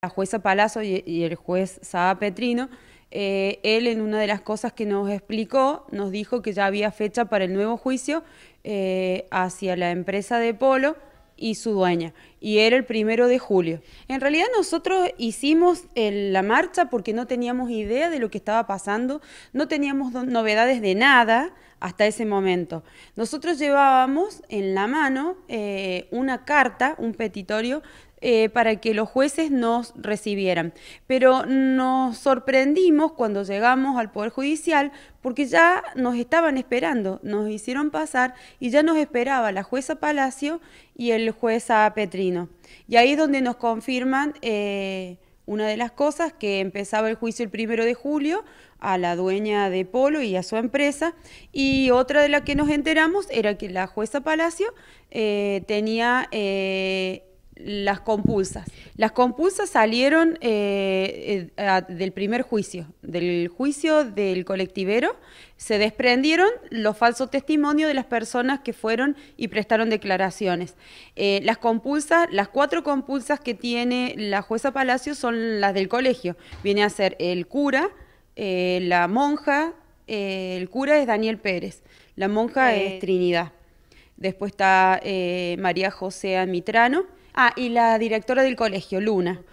la jueza Palazzo y, el juez Saba Petrino, eh, él en una de las cosas que nos explicó nos dijo que ya había fecha para el nuevo juicio eh, hacia la empresa de Polo y su dueña, y era el primero de julio. En realidad nosotros hicimos eh, la marcha porque no teníamos idea de lo que estaba pasando, no teníamos novedades de nada hasta ese momento. Nosotros llevábamos en la mano una carta, un petitorio eh, para que los jueces nos recibieran. Pero nos sorprendimos cuando llegamos al Poder Judicial porque ya nos estaban esperando, nos hicieron pasar y ya nos esperaba la jueza Palacio y el jueza Petrino. Y ahí es donde nos confirman... Eh, una de las cosas que empezaba el juicio el primero de julio a la dueña de Polo y a su empresa, y otra de la que nos enteramos era que la jueza Palacio eh, tenía las compulsas. Las compulsas salieron eh, eh, del primer juicio, del juicio del colectivero, se desprendieron los falsos testimonios de las personas que fueron y prestaron declaraciones. Eh, las compulsas, las cuatro compulsas que tiene la jueza Palacio son las del colegio. Viene a ser el cura, la monja, el cura es Daniel Pérez, la monja es Trinidad. Después está María José Amitrano. Ah, y la directora del colegio, Luna.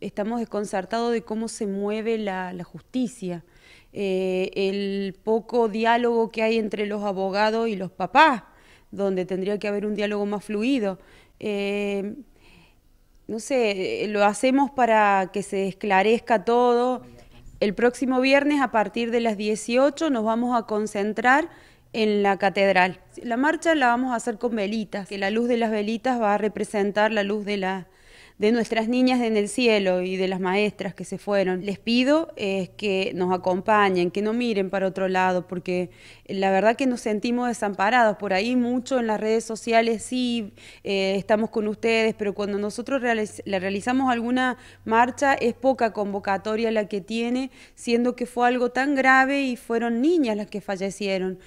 Estamos desconcertados de cómo se mueve la, justicia, eh, el poco diálogo que hay entre los abogados y los papás, donde tendría que haber un diálogo más fluido. Eh, no sé, eh, lo hacemos para que se esclarezca todo. El próximo viernes a partir de las 18 nos vamos a concentrar en la catedral. La marcha la vamos a hacer con velitas, que la luz de las velitas va a representar la luz de la, de nuestras niñas en el cielo y de las maestras que se fueron. Les pido es eh, que nos acompañen, que no miren para otro lado, porque la verdad que nos sentimos desamparados. Por ahí mucho en las redes sociales, sí, eh, estamos con ustedes, pero cuando nosotros realizamos alguna marcha es poca convocatoria la que tiene, siendo que fue algo tan grave y fueron niñas las que fallecieron.